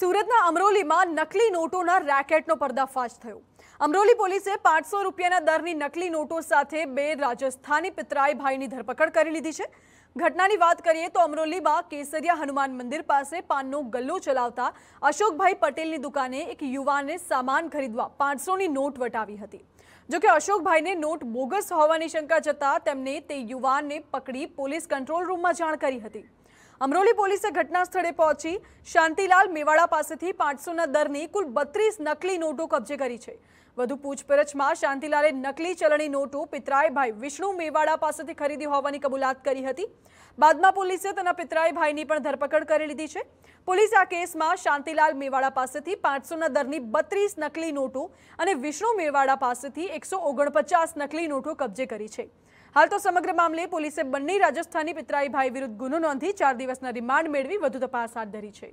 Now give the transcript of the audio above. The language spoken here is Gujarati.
સુરતના અમરોલીમાં નકલી નોટોના રેકેટનો પર્દાફાશ થયો અમરોલી પોલીસે પાંચસો રૂપિયાના દરની નકલી નોટો સાથે બે રાજસ્થાની પિતરાઈ ભાઈની ધરપકડ કરી લીધી છે ઘટનાની વાત કરીએ તો અમરોલીમાં કેસરિયા હનુમાન મંદિર પાસે પાનનો ગલ્લો ચલાવતા અશોકભાઈ પટેલની દુકાને એક યુવાને સામાન ખરીદવા પાંચસોની નોટ વટાવી હતી જોકે અશોકભાઈને નોટ બોગસ હોવાની શંકા જતાં તેમને તે યુવાનને પકડી પોલીસ કંટ્રોલ રૂમમાં જાણ કરી હતી અમરોલી પોલીસે ઘટના સ્થળે પહોંચી શાંતિલાલ મેવાડા પાસેથી પાંચસોના દરની કુલ બત્રીસ નકલી નોટો કબજે કરી છે વધુ પૂછપરછમાં શાંતિલાલે નકલી ચલણી નોટો પિતરાયભાઈ વિષ્ણુ મેવાડા પાસેથી ખરીદી હોવાની કબૂલાત કરી હતી બાદમાં પોલીસે તેના પિતરાયભાઈની પણ ધરપકડ કરી લીધી છે પોલીસ આ કેસમાં શાંતિલાલ મેવાડા પાસેથી પાંચસોના દરની બત્રીસ નકલી નોટો અને વિષ્ણુ મેવાડા પાસેથી એકસો ઓગણપચાસ નકલી નોટો કબજે કરી છે હાલ તો સમગ્ર મામલે પોલીસે બંને રાજસ્થાની પિતરાઈ ભાઈ વિરુદ્ધ ગુનો નોંધી ચાર દિવસના રિમાન્ડ મેળવી વધુ તપાસ હાથ ધરી છે